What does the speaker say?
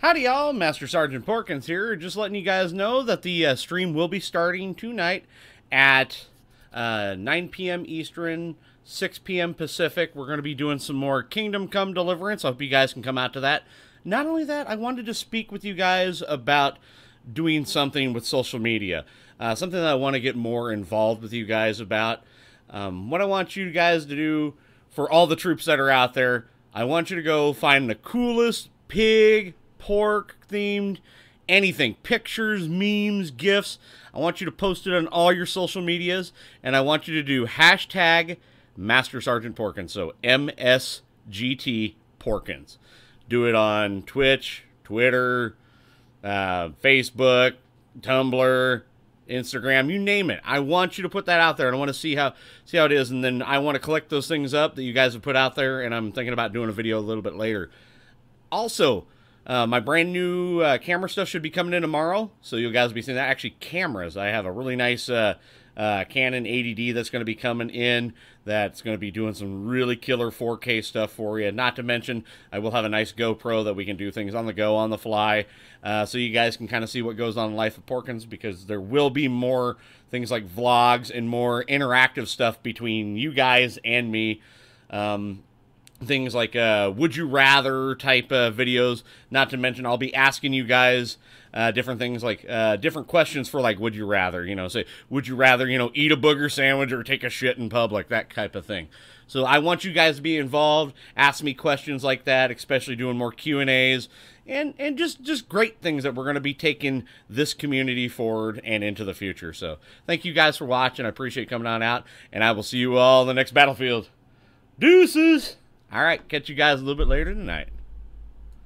Howdy y'all, Master Sergeant Porkins here, just letting you guys know that the uh, stream will be starting tonight at uh, 9 p.m. Eastern, 6 p.m. Pacific. We're going to be doing some more Kingdom Come Deliverance. I hope you guys can come out to that. Not only that, I wanted to speak with you guys about doing something with social media, uh, something that I want to get more involved with you guys about. Um, what I want you guys to do for all the troops that are out there, I want you to go find the coolest pig pork themed, anything, pictures, memes, gifs. I want you to post it on all your social medias, and I want you to do hashtag Master Sergeant Porkins, so MSGT Porkins. Do it on Twitch, Twitter, uh, Facebook, Tumblr, Instagram, you name it. I want you to put that out there, and I want to see how see how it is, and then I want to collect those things up that you guys have put out there, and I'm thinking about doing a video a little bit later. Also, uh, my brand new uh, camera stuff should be coming in tomorrow, so you guys will be seeing that. Actually, cameras. I have a really nice uh, uh Canon 80D that's going to be coming in. That's going to be doing some really killer 4K stuff for you. Not to mention, I will have a nice GoPro that we can do things on the go, on the fly, uh, so you guys can kind of see what goes on in life of Porkins because there will be more things like vlogs and more interactive stuff between you guys and me. Um, things like uh, would you rather type uh, videos. Not to mention, I'll be asking you guys uh, different things like uh, different questions for like would you rather, you know, say would you rather, you know, eat a booger sandwich or take a shit in public, that type of thing. So I want you guys to be involved. Ask me questions like that, especially doing more Q and A's and and just just great things that we're going to be taking this community forward and into the future. So thank you guys for watching. I appreciate coming on out, and I will see you all in the next battlefield. Deuces. All right, catch you guys a little bit later tonight.